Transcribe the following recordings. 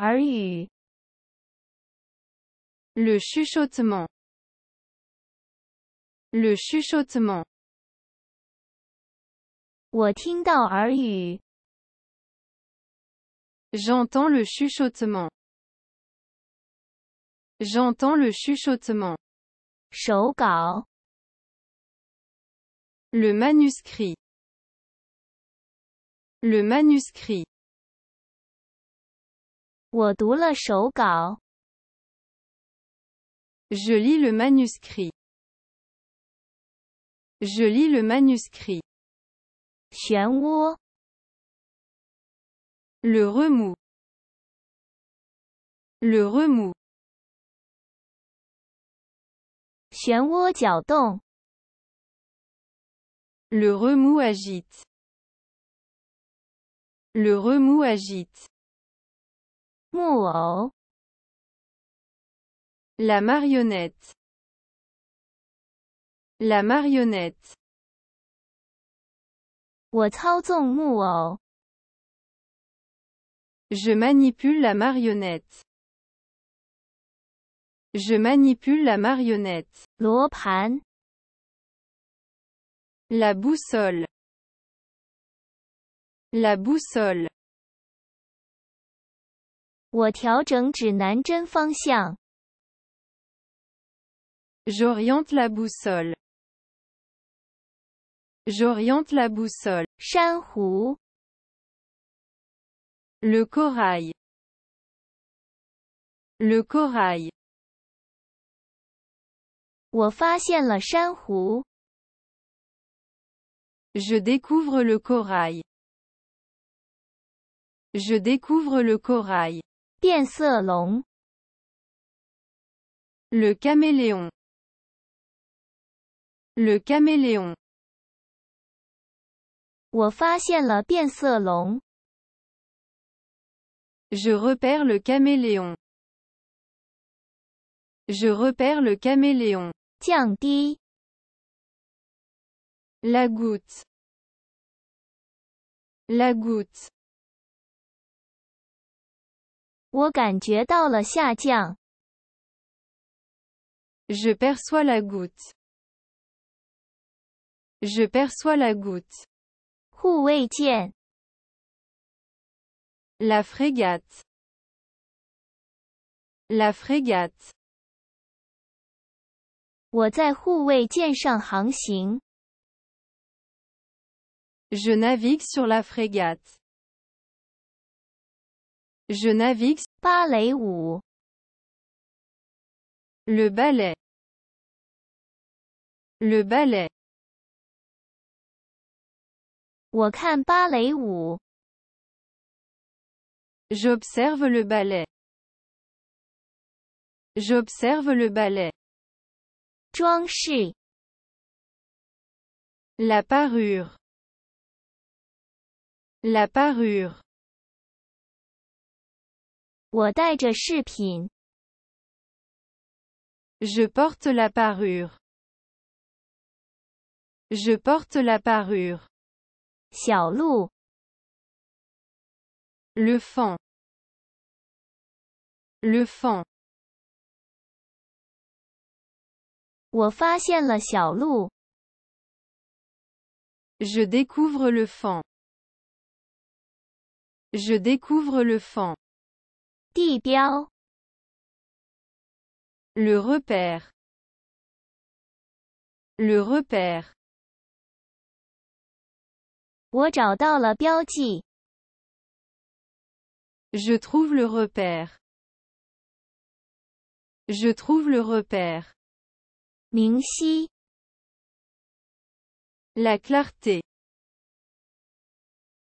Le chuchotement. Le chuchotement. J'entends le chuchotement. J'entends le chuchotement. Le manuscrit. Le manuscrit. Je lis le manuscrit. Je lis le manuscrit. Le remous. Le remous. Le remous agite. Le remous agite. La marionnette. La marionnette. Je manipule la marionnette. Je manipule la marionnette. la boussole. La boussole. J'oriente la boussole. J'oriente la boussole. 珊瑚 Le corail. Le corail. Je découvre le corail. Je découvre le corail le caméléon, le caméléon. Je repère le caméléon. Je repère le caméléon. Tiens-ti. La goutte. La goutte. Je perçois la goutte. Je perçois la goutte. La frégate. La frégate. Je navigue sur la frégate. Je navigue. ou. Le ballet. Le ballet. 我看芭蕾舞. J'observe le ballet. J'observe le ballet. 装饰. La parure. La parure. Je porte la parure. Je porte la parure. le fond. Le fond. Je découvre le fond. Je découvre le fond. Le repère, le repère. Je trouve le repère, je trouve le repère. La clarté,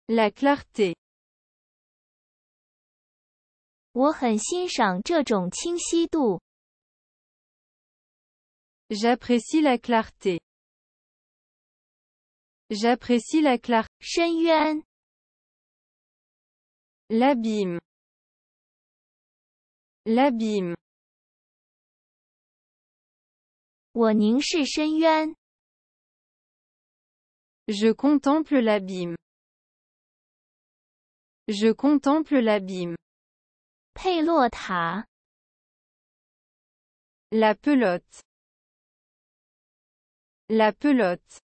la clarté。J'apprécie la clarté. J'apprécie la clarté. L'abîme. L'abîme. Je contemple l'abîme. Je contemple l'abîme la pelote, la pelote.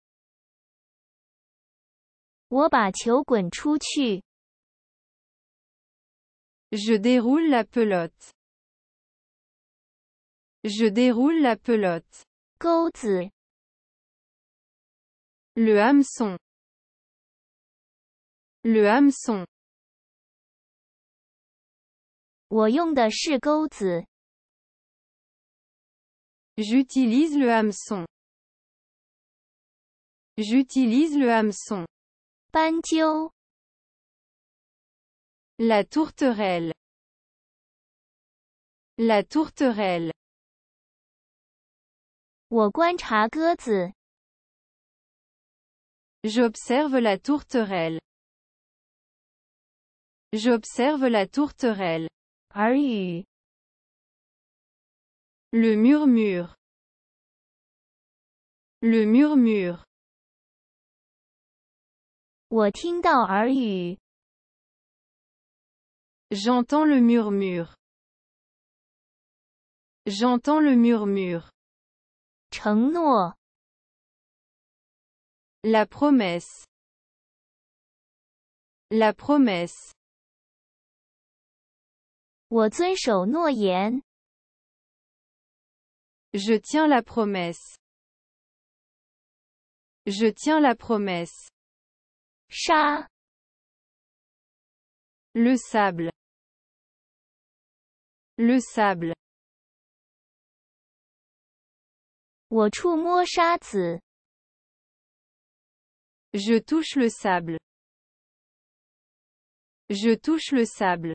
Je déroule la pelote. Je déroule la pelote. Le hameçon. Le hameçon. J'utilise le hameçon. J'utilise le hameçon. La tourterelle. La tourterelle. J'observe la tourterelle. J'observe la tourterelle. Le murmure. Le murmure. 我听到耳语. J'entends le murmure. J'entends le murmure. La promesse. La promesse. Je tiens la promesse. Je tiens la promesse. Chat. Le sable. Le sable. Je touche le sable. Je touche le sable.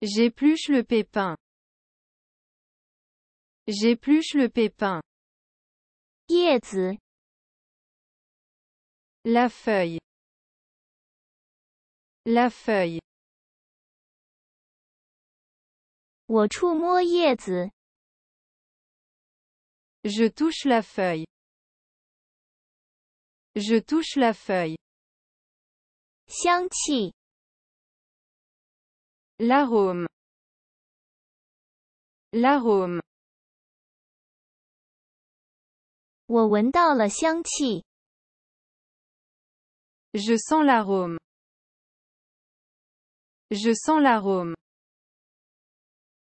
J'épluche le pépin. J'épluche le pépin. La feuille. La feuille. Je touche la feuille. Je touche la feuille. L'arôme. l'arôme 我闻到了香气 je sens l'arôme je sens l'arôme